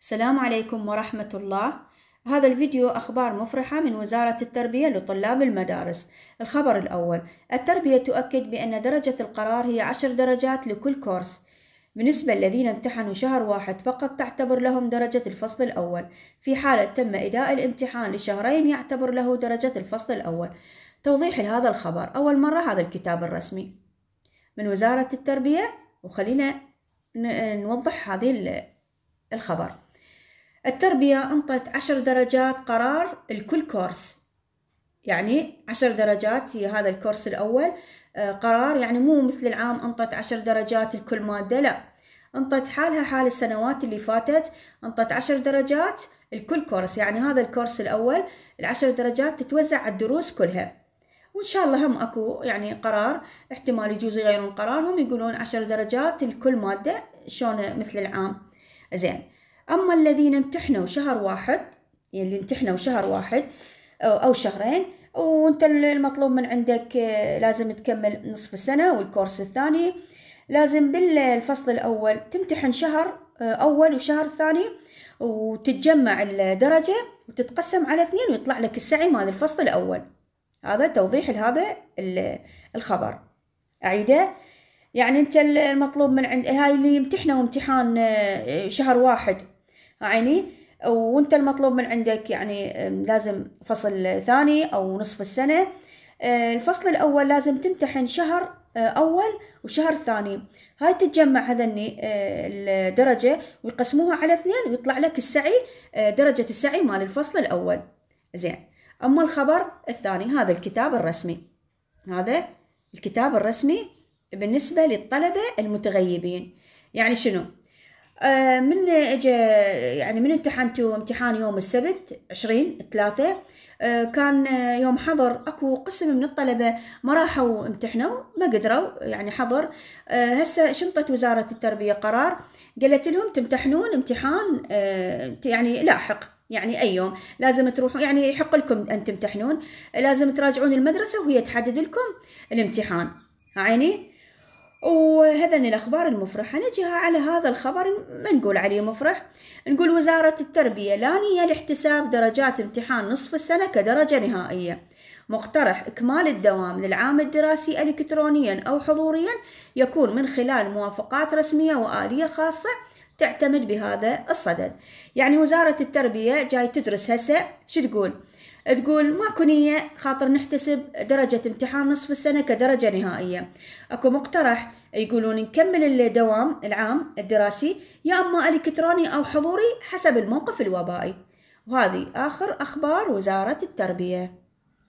السلام عليكم ورحمة الله هذا الفيديو أخبار مفرحة من وزارة التربية لطلاب المدارس الخبر الأول التربية تؤكد بأن درجة القرار هي عشر درجات لكل كورس بالنسبة للذين امتحنوا شهر واحد فقط تعتبر لهم درجة الفصل الأول في حالة تم إداء الامتحان لشهرين يعتبر له درجة الفصل الأول توضيح لهذا الخبر أول مرة هذا الكتاب الرسمي من وزارة التربية وخلينا نوضح هذه الخبر التربية أنطت عشر درجات قرار لكل كورس يعني عشر درجات هي هذا الكورس الأول آه، قرار يعني مو مثل العام أنطت عشر درجات لكل مادة لا أنطت حالها حال السنوات اللي فاتت أنطت عشر درجات لكل كورس يعني هذا الكورس الأول العشر درجات تتوزع على الدروس كلها وإن شاء الله هم أكو يعني قرار احتمال يجوز يغيرون قرارهم يقولون عشر درجات لكل مادة شلون مثل العام زين أما الذين امتحنوا شهر واحد يعني اللي امتحنوا شهر واحد أو شهرين وانت المطلوب من عندك آه، لازم تكمل نصف السنة والكورس الثاني لازم بالفصل الأول تمتحن شهر آه، أول وشهر ثاني وتتجمع الدرجة وتتقسم على اثنين ويطلع لك السعي مال الفصل الأول هذا توضيح لهذا الخبر أعيده يعني أنت المطلوب من عند هاي اللي يمتحنوا امتحان آه، شهر واحد عيني وانت المطلوب من عندك يعني لازم فصل ثاني او نصف السنه آه، الفصل الاول لازم تمتحن شهر آه، اول وشهر ثاني هاي تتجمع هذني آه، الدرجه ويقسموها على اثنين ويطلع لك السعي درجه السعي مال الفصل الاول زين اما الخبر الثاني هذا الكتاب الرسمي هذا الكتاب الرسمي بالنسبه للطلبه المتغيبين يعني شنو آه، من اجى يعني من امتحنتوا امتحان يوم السبت 20 3 آه، كان آه، يوم حضر اكو قسم من الطلبة ما راحوا امتحنوا ما قدروا يعني حضر هسه شنطت وزارة التربية قرار قالت لهم تمتحنون امتحان يعني لاحق يعني اي يوم لازم تروحوا يعني يحق لكم ان تمتحنون لازم تراجعون المدرسة وهي تحدد لكم الامتحان عيني وهذن الأخبار المفرحة نجيها على هذا الخبر ما نقول عليه مفرح نقول وزارة التربية نيه لاحتساب درجات امتحان نصف السنة كدرجة نهائية مقترح إكمال الدوام للعام الدراسي إلكترونيا أو حضوريا يكون من خلال موافقات رسمية وآلية خاصة تعتمد بهذا الصدد يعني وزارة التربية جاي تدرس هسه شو تقول تقول ماكو نية خاطر نحتسب درجة امتحان نصف السنة كدرجة نهائية اكو مقترح يقولون نكمل الدوام العام الدراسي يا اما الكتروني او حضوري حسب الموقف الوبائي وهذه اخر اخبار وزارة التربية